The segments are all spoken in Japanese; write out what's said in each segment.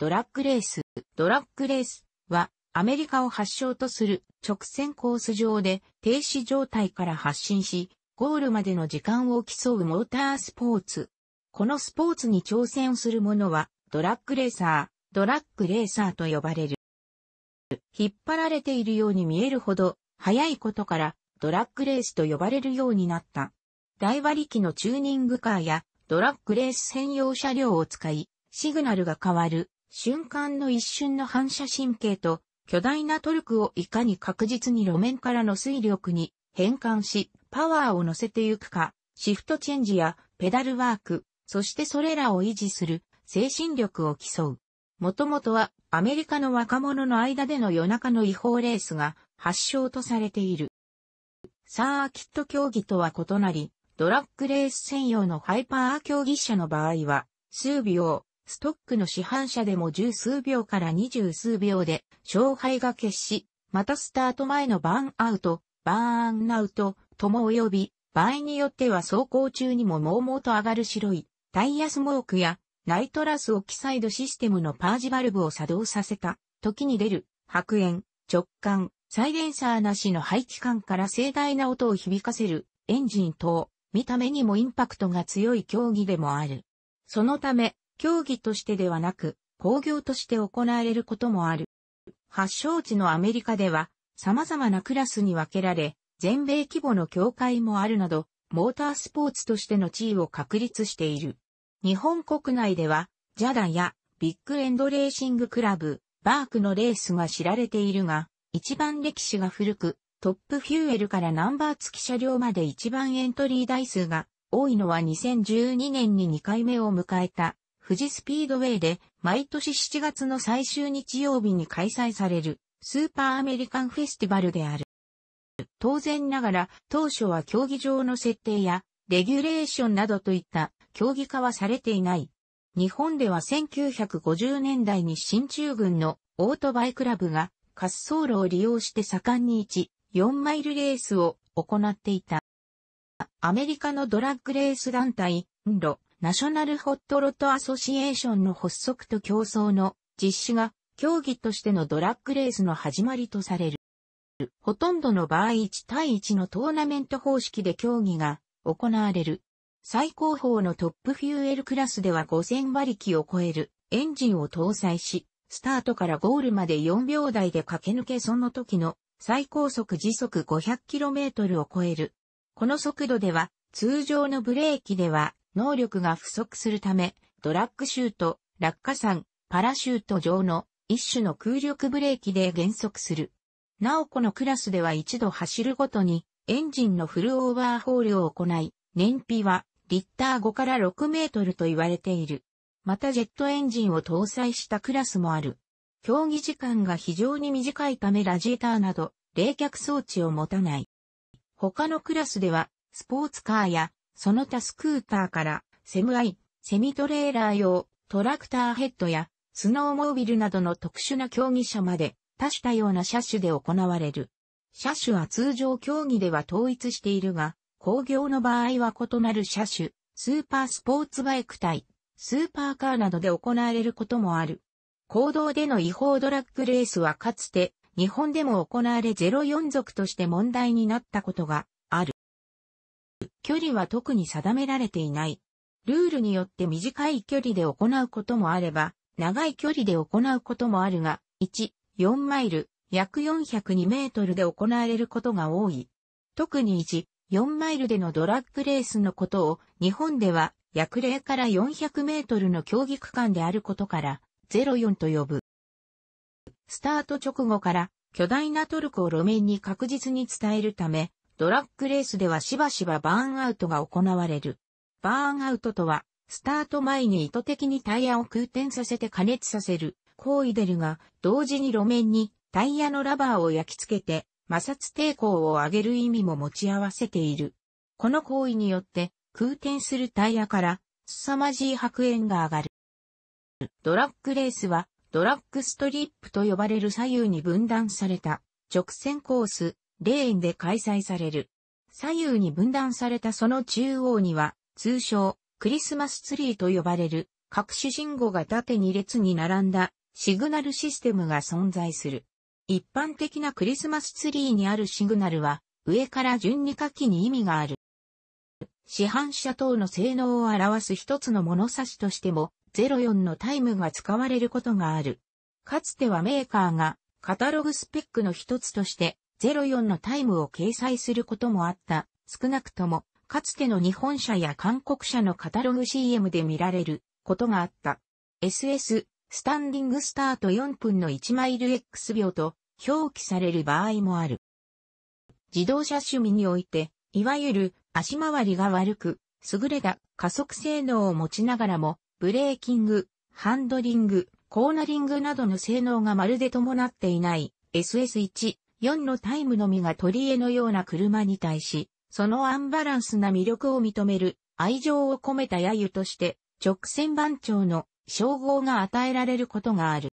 ドラッグレース。ドラッグレースはアメリカを発祥とする直線コース上で停止状態から発進し、ゴールまでの時間を競うモータースポーツ。このスポーツに挑戦する者はドラッグレーサー、ドラッグレーサーと呼ばれる。引っ張られているように見えるほど速いことからドラッグレースと呼ばれるようになった。大割機のチューニングカーやドラッグレース専用車両を使い、シグナルが変わる瞬間の一瞬の反射神経と、巨大なトルクをいかに確実に路面からの水力に変換し、パワーを乗せていくか、シフトチェンジやペダルワーク、そしてそれらを維持する精神力を競う。もともとはアメリカの若者の間での夜中の違法レースが発祥とされている。サーキット競技とは異なり、ドラッグレース専用のハイパー競技者の場合は、数秒、ストックの市販車でも十数秒から二十数秒で勝敗が決し、またスタート前のバーンアウト、バーンアウトとも及び、場合によっては走行中にも猛々と上がる白いタイヤスモークやナイトラスオキサイドシステムのパージバルブを作動させた時に出る白煙、直感、サイレンサーなしの排気管から盛大な音を響かせるエンジン等、見た目にもインパクトが強い競技でもある。そのため、競技としてではなく、工業として行われることもある。発祥地のアメリカでは、様々なクラスに分けられ、全米規模の協会もあるなど、モータースポーツとしての地位を確立している。日本国内では、ジャダやビッグエンドレーシングクラブ、バークのレースが知られているが、一番歴史が古く、トップフューエルからナンバー付き車両まで一番エントリー台数が多いのは2012年に2回目を迎えた富士スピードウェイで毎年7月の最終日曜日に開催されるスーパーアメリカンフェスティバルである。当然ながら当初は競技場の設定やレギュレーションなどといった競技化はされていない。日本では1950年代に新中軍のオートバイクラブが滑走路を利用して盛んに1、4マイルレースを行っていた。アメリカのドラッグレース団体、ンロ、ナショナルホットロットアソシエーションの発足と競争の実施が競技としてのドラッグレースの始まりとされる。ほとんどの場合1対1のトーナメント方式で競技が行われる。最高峰のトップフューエルクラスでは5000馬力を超えるエンジンを搭載し、スタートからゴールまで4秒台で駆け抜けその時の最高速時速 500km を超える。この速度では通常のブレーキでは能力が不足するため、ドラッグシュート、落下傘、パラシュート上の一種の空力ブレーキで減速する。なおこのクラスでは一度走るごとにエンジンのフルオーバーホールを行い、燃費はリッター5から6メートルと言われている。またジェットエンジンを搭載したクラスもある。競技時間が非常に短いためラジエターなど冷却装置を持たない。他のクラスではスポーツカーやその他スクーターから、セムアイ、セミトレーラー用、トラクターヘッドや、スノーモービルなどの特殊な競技車まで、多種多様な車種で行われる。車種は通常競技では統一しているが、工業の場合は異なる車種、スーパースポーツバイク対、スーパーカーなどで行われることもある。公道での違法ドラッグレースはかつて、日本でも行われ04族として問題になったことが距離は特に定められていない。ルールによって短い距離で行うこともあれば、長い距離で行うこともあるが、1、4マイル、約402メートルで行われることが多い。特に1、4マイルでのドラッグレースのことを、日本では約0から400メートルの競技区間であることから、04と呼ぶ。スタート直後から巨大なトルクを路面に確実に伝えるため、ドラッグレースではしばしばバーンアウトが行われる。バーンアウトとは、スタート前に意図的にタイヤを空転させて加熱させる行為でるが、同時に路面にタイヤのラバーを焼き付けて摩擦抵抗を上げる意味も持ち合わせている。この行為によって空転するタイヤから凄まじい白煙が上がる。ドラッグレースはドラッグストリップと呼ばれる左右に分断された直線コース、レーンで開催される。左右に分断されたその中央には、通称、クリスマスツリーと呼ばれる、各種信号が縦に列に並んだ、シグナルシステムが存在する。一般的なクリスマスツリーにあるシグナルは、上から順に書きに意味がある。市販車等の性能を表す一つの物差しとしても、04のタイムが使われることがある。かつてはメーカーが、カタログスペックの一つとして、04のタイムを掲載することもあった。少なくとも、かつての日本車や韓国車のカタログ CM で見られることがあった。SS、スタンディングスタート4分の1マイル X 秒と表記される場合もある。自動車趣味において、いわゆる足回りが悪く、優れた加速性能を持ちながらも、ブレーキング、ハンドリング、コーナリングなどの性能がまるで伴っていない SS1 4のタイムのみが取り柄のような車に対し、そのアンバランスな魅力を認める愛情を込めた揶揄として直線番長の称号が与えられることがある。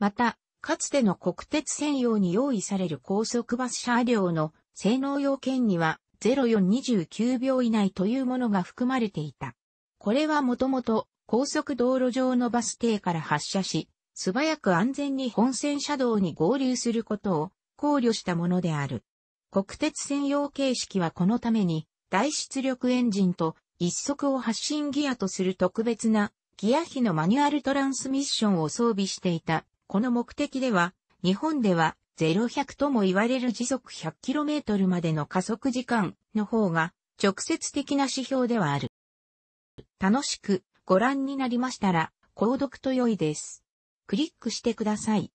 また、かつての国鉄専用に用意される高速バス車両の性能要件には0429秒以内というものが含まれていた。これはもともと高速道路上のバス停から発車し、素早く安全に本線車道に合流することを考慮したものである。国鉄専用形式はこのために、大出力エンジンと一足を発進ギアとする特別なギア比のマニュアルトランスミッションを装備していた。この目的では、日本では0100とも言われる時速 100km までの加速時間の方が直接的な指標ではある。楽しくご覧になりましたら、購読と良いです。クリックしてください。